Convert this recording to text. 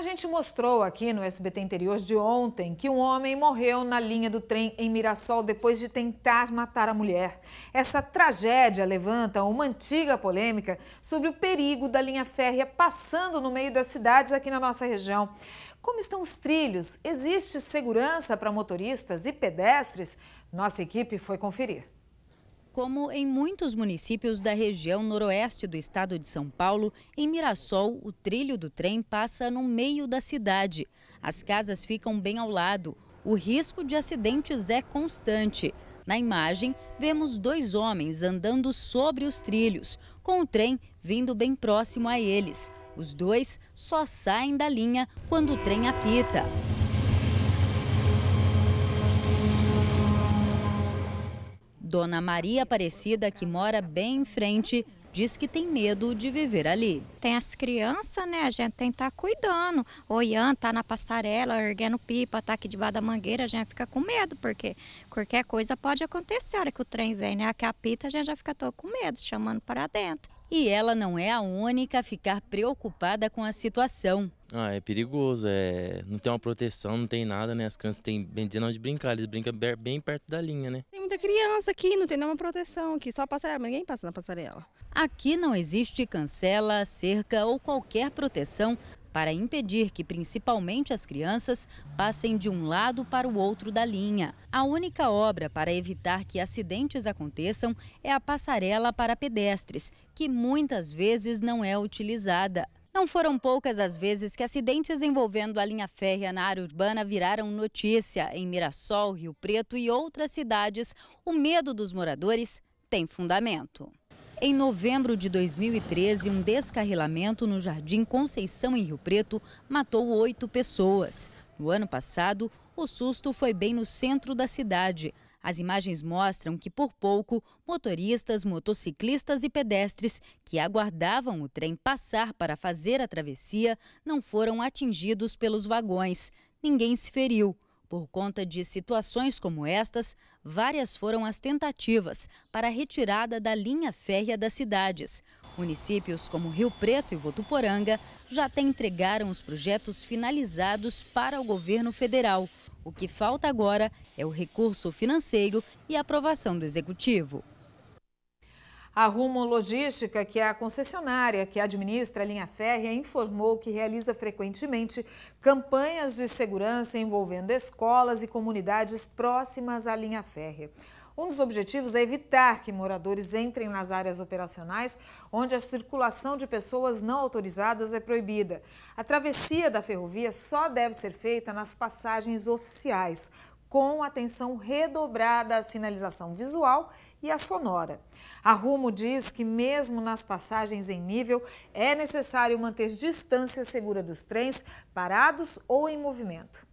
A gente mostrou aqui no SBT Interior de ontem que um homem morreu na linha do trem em Mirassol depois de tentar matar a mulher. Essa tragédia levanta uma antiga polêmica sobre o perigo da linha férrea passando no meio das cidades aqui na nossa região. Como estão os trilhos? Existe segurança para motoristas e pedestres? Nossa equipe foi conferir. Como em muitos municípios da região noroeste do estado de São Paulo, em Mirassol, o trilho do trem passa no meio da cidade. As casas ficam bem ao lado. O risco de acidentes é constante. Na imagem, vemos dois homens andando sobre os trilhos, com o trem vindo bem próximo a eles. Os dois só saem da linha quando o trem apita. Dona Maria Aparecida, que mora bem em frente, diz que tem medo de viver ali. Tem as crianças, né? A gente tem que estar tá cuidando. O Ian tá na passarela, erguendo pipa, tá aqui debaixo da mangueira, a gente fica com medo, porque qualquer coisa pode acontecer a hora que o trem vem, né? A capita a gente já fica todo com medo, chamando para dentro. E ela não é a única a ficar preocupada com a situação. Ah, é perigoso, é... não tem uma proteção, não tem nada, né? As crianças têm bem dizendo onde brincar, eles brincam bem perto da linha, né? Tem muita criança aqui, não tem nenhuma proteção aqui, só a passarela, ninguém passa na passarela. Aqui não existe cancela, cerca ou qualquer proteção para impedir que principalmente as crianças passem de um lado para o outro da linha. A única obra para evitar que acidentes aconteçam é a passarela para pedestres, que muitas vezes não é utilizada. Não foram poucas as vezes que acidentes envolvendo a linha férrea na área urbana viraram notícia. Em Mirassol, Rio Preto e outras cidades, o medo dos moradores tem fundamento. Em novembro de 2013, um descarrilamento no Jardim Conceição, em Rio Preto, matou oito pessoas. No ano passado, o susto foi bem no centro da cidade. As imagens mostram que, por pouco, motoristas, motociclistas e pedestres que aguardavam o trem passar para fazer a travessia não foram atingidos pelos vagões. Ninguém se feriu. Por conta de situações como estas, várias foram as tentativas para a retirada da linha férrea das cidades. Municípios como Rio Preto e Votuporanga já até entregaram os projetos finalizados para o governo federal. O que falta agora é o recurso financeiro e a aprovação do executivo. A Rumo Logística, que é a concessionária que administra a linha férrea, informou que realiza frequentemente campanhas de segurança envolvendo escolas e comunidades próximas à linha férrea. Um dos objetivos é evitar que moradores entrem nas áreas operacionais onde a circulação de pessoas não autorizadas é proibida. A travessia da ferrovia só deve ser feita nas passagens oficiais, com atenção redobrada à sinalização visual e à sonora. A Rumo diz que, mesmo nas passagens em nível, é necessário manter distância segura dos trens parados ou em movimento.